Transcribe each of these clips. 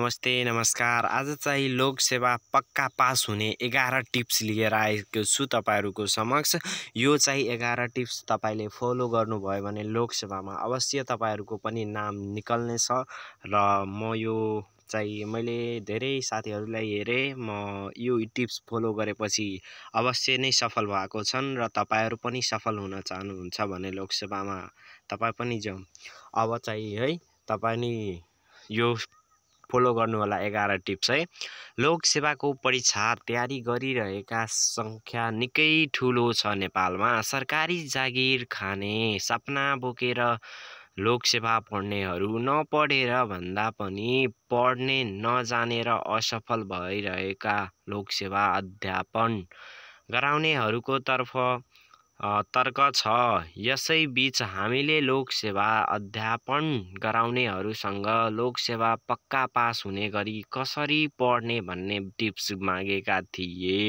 नमस्ते नमस्कार आज चाहिँ लोकसेवा पक्का पास हुने एघार टिप्स लिएर आएको छु तपाईँहरूको समक्ष यो चाहिँ एघार टिप्स तपाईँले फलो गर्नुभयो भने लोकसेवामा अवश्य तपाईँहरूको पनि नाम निकल्नेछ र म यो चाहिँ मैले धेरै साथीहरूलाई हेरेँ म यो टिप्स फलो गरेपछि अवश्य नै सफल भएको छन् र तपाईँहरू पनि सफल हुन चाहनुहुन्छ भने लोकसेवामा तपाईँ पनि जाउँ अब चाहिँ है तपाईँ नि यो फलो होला एघार टिप्स है लोकसेवाको परीक्षा तयारी गरिरहेका सङ्ख्या निकै ठुलो छ नेपालमा सरकारी जागिर खाने सपना बोकेर लोकसेवा पढ्नेहरू नपढेर भन्दा पनि पढ्ने नजानेर असफल भइरहेका लोकसेवा अध्यापन गराउनेहरूको तर्फ तर्क छ बीच हामीले लोकसेवा अध्यापन गराउनेहरूसँग लोकसेवा पक्का पास हुने गरी कसरी पढ्ने भन्ने टिप्स मागेका थिए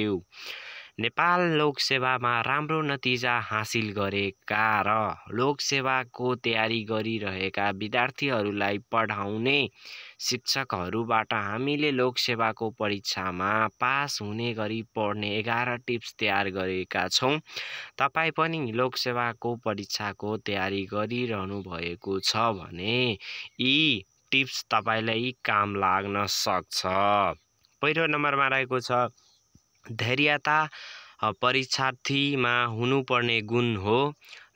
नेपाल लोकसेवामा राम्रो नतिजा हासिल गरेका र लोकसेवाको तयारी गरिरहेका विद्यार्थीहरूलाई पढाउने शिक्षकहरूबाट हामीले लोकसेवाको परीक्षामा पास हुने गरी पढ्ने एघार टिप्स तयार गरेका छौँ तपाईँ पनि लोकसेवाको परीक्षाको तयारी गरिरहनु भएको छ भने यी टिप्स तपाईँलाई काम लाग्न सक्छ पहिलो नम्बरमा रहेको छ धैर्यता परीक्षार्थीमा हुनुपर्ने गुण हो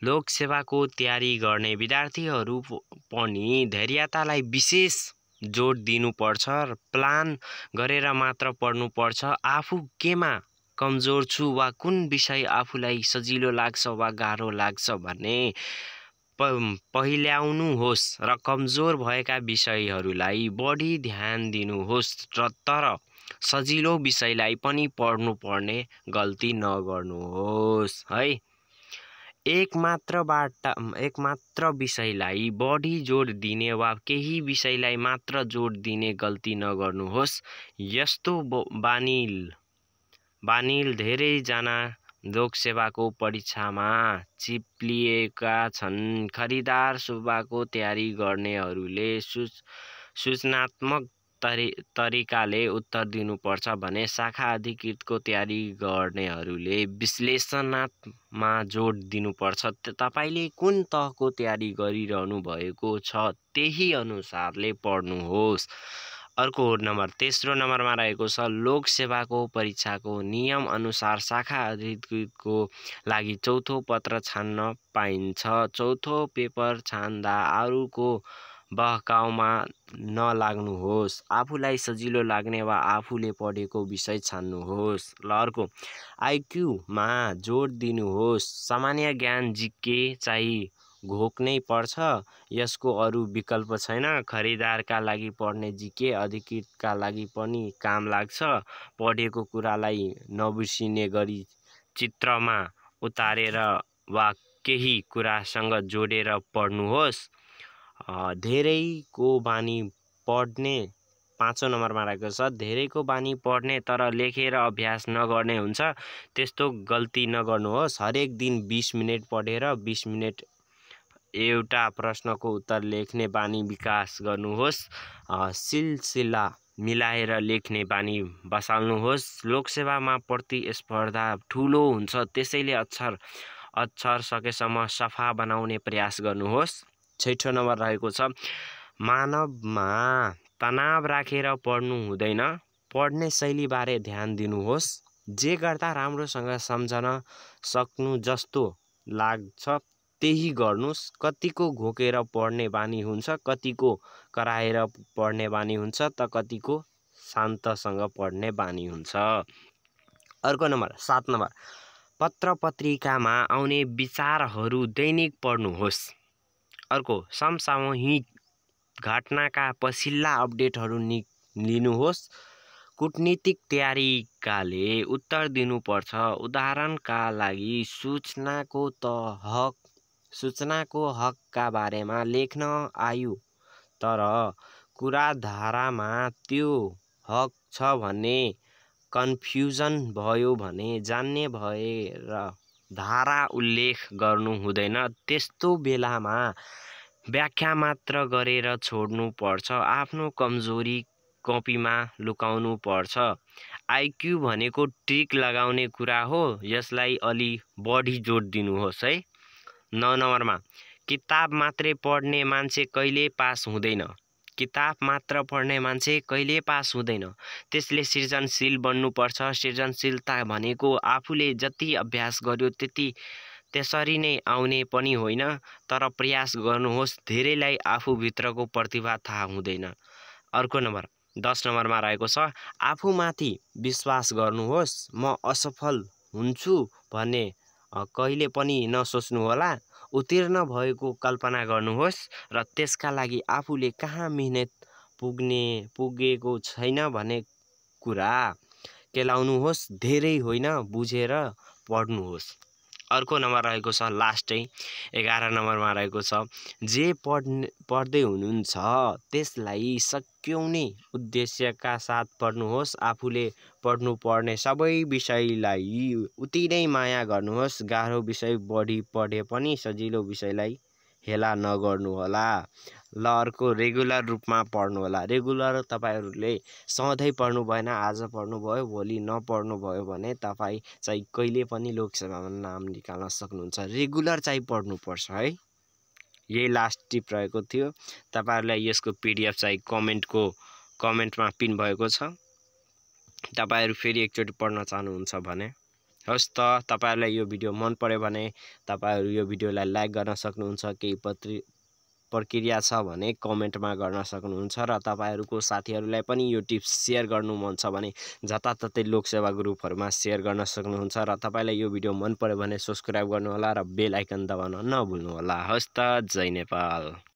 लोकसेवाको तयारी गर्ने विद्यार्थीहरू पनि धैर्यतालाई विशेष जोड दिनुपर्छ र प्लान गरेर मात्र पढ्नुपर्छ आफू केमा कमजोर छु वा कुन विषय आफूलाई सजिलो लाग्छ वा गाह्रो लाग्छ भन्ने प पहिल्याउनुहोस् र कमजोर भएका विषयहरूलाई बढी ध्यान दिनुहोस् र तर सजिलो विषयलाई पनि पढ्नुपर्ने गल्ती नगर्नुहोस् है एक मात्र वार्ता एक मात्र विषयलाई बढी जोड दिने वा केही विषयलाई मात्र जोड दिने गल्ती नगर्नुहोस् यस्तो बानिल बानिल धेरैजना लोकसेवाको परीक्षामा चिप्लिएका छन् खरिदार सुब्बाको तयारी गर्नेहरूले सूच सूचनात्मक तरि तरिकाले उत्तर दिनुपर्छ भने शाखा अधिकृतको तयारी गर्नेहरूले विश्लेषणात्मा जोड दिनुपर्छ तपाईँले कुन तहको तयारी गरिरहनु भएको छ त्यही अनुसारले पढ्नुहोस् अर्को नम्बर तेस्रो नम्बरमा रहेको छ लोकसेवाको परीक्षाको नियम अनुसार शाखा अधिकृतको लागि चौथो पत्र छान्न पाइन्छ चौथो पेपर छान्दा अरूको बहकाउमा नलाग्नुहोस् आफूलाई सजिलो लाग्ने वा आफूले पढेको विषय छान्नुहोस् ल अर्को आइक्यूमा जोड दिनुहोस् सामान्य ज्ञान जिके चाहिँ घोक्नै पर्छ यसको अरू विकल्प छैन खरिदारका लागि पढ्ने जिके अधिकृतका लागि पनि काम लाग्छ पढेको कुरालाई नबिर्सिने गरी चित्रमा उतारेर वा केही कुरासँग जोडेर पढ्नुहोस् धेरैको बानी पढ्ने पाँचौँ नम्बरमा राखेको छ धेरैको बानी पढ्ने तर लेखेर अभ्यास नगर्ने हुन्छ त्यस्तो गल्ती नगर्नुहोस् हरेक दिन बिस मिनट पढेर बिस मिनट एउटा प्रश्नको उत्तर लेख्ने बानी विकास गर्नुहोस् सिलसिला मिलाएर लेख्ने बानी बसाल्नुहोस् लोकसेवामा प्रतिस्पर्धा ठुलो हुन्छ त्यसैले अक्षर अक्षर सकेसम्म सफा बनाउने प्रयास गर्नुहोस् छैठौँ नम्बर रहेको छ मानवमा तनाव राखेर पढ्नु हुँदैन पढ्ने शैलीबारे ध्यान दिनुहोस् जे गर्दा राम्रोसँग सम्झन सक्नु जस्तो लाग्छ त्यही गर्नुहोस् कतिको घोकेर पढ्ने बानी हुन्छ कतिको कराएर पढ्ने बानी हुन्छ त कतिको शान्तसँग पढ्ने बानी हुन्छ अर्को नम्बर सात नम्बर पत्र पत्रिकामा आउने विचारहरू दैनिक पढ्नुहोस् अर्को समसामूहिक घटनाका पछिल्ला अपडेटहरू नि लिनुहोस् कुटनीतिक तयारीकाले उत्तर दिनुपर्छ उदाहरणका लागि सूचनाको त हक सूचनाको हकका बारेमा लेख्न आयो तर कुरा धारामा त्यो हक छ भने कन्फ्युजन भयो भने जान्ने र धारा उल्लेख गर्नु हुँदैन त्यस्तो बेलामा व्याख्या मात्र गरेर छोड्नु पर्छ आफ्नो कमजोरी कपीमा लुकाउनु पर्छ आइक्यू भनेको ट्रिक लगाउने कुरा हो यसलाई अलि बढी जोड दिनुहोस् है नौ नम्बरमा किताब मात्रै पढ्ने मान्छे कहिले पास हुँदैन किताब मात्र पढ्ने मान्छे कहिले पास हुँदैन त्यसले सृजनशील बन्नुपर्छ सृजनशीलता भनेको आफूले जति अभ्यास गर्यो त्यति त्यसरी नै आउने पनि होइन तर प्रयास गर्नुहोस् धेरैलाई आफूभित्रको प्रतिभा थाहा हुँदैन अर्को नम्बर दस नम्बरमा रहेको छ आफूमाथि विश्वास गर्नुहोस् म असफल हुन्छु भन्ने कहिले पनि नसोच्नुहोला उत्तीर्ण भएको कल्पना गर्नुहोस् र त्यसका लागि आफूले कहाँ मिहिनेत पुग्ने पुगेको छैन भन्ने कुरा केलाउनुहोस् धेरै होइन बुझेर पढ्नुहोस् अर्को नम्बर रहेको छ लास्टै एघार नम्बरमा रहेको छ जे पढ्ने पढ्दै हुनुहुन्छ त्यसलाई सक्याउने उद्देश्यका साथ पढ्नुहोस् आफूले पढ्नु पर्ने सबै विषयलाई उति नै माया गर्नुहोस् गाह्रो विषय बढी पढे पनि सजिलो विषयलाई हेला नगर्नुहोला ल अर्को रेगुलर रूपमा पढ्नुहोला रेगुलर तपाईँहरूले सधैँ पढ्नु भएन आज पढ्नुभयो भोलि नपढ्नुभयो भने तपाईँ चाहिँ कहिले पनि लोकसभामा नाम निकाल्न सक्नुहुन्छ रेगुलर चाहिँ पढ्नुपर्छ है यही लास्ट टिप रहेको थियो तपाईँहरूलाई यसको पिडिएफ चाहिँ कमेन्टको कमेन्टमा पिन भएको छ तपाईँहरू फेरि एकचोटि पढ्न चाहनुहुन्छ भने हस् त तपाईँहरूलाई यो भिडियो मन पऱ्यो भने तपाईँहरू यो भिडियोलाई लाइक गर्न सक्नुहुन्छ केही पत्रि प्रक्रिया छ भने कमेन्टमा गर्न सक्नुहुन्छ र तपाईँहरूको साथीहरूलाई पनि यो टिप्स सेयर गर्नु मन छ भने जताततै लोकसेवा ग्रुपहरूमा सेयर गर्न सक्नुहुन्छ र तपाईँलाई यो भिडियो मन पऱ्यो भने सब्सक्राइब गर्नुहोला र बेल आइकन दबाउन नभुल्नुहोला हस् त जय नेपाल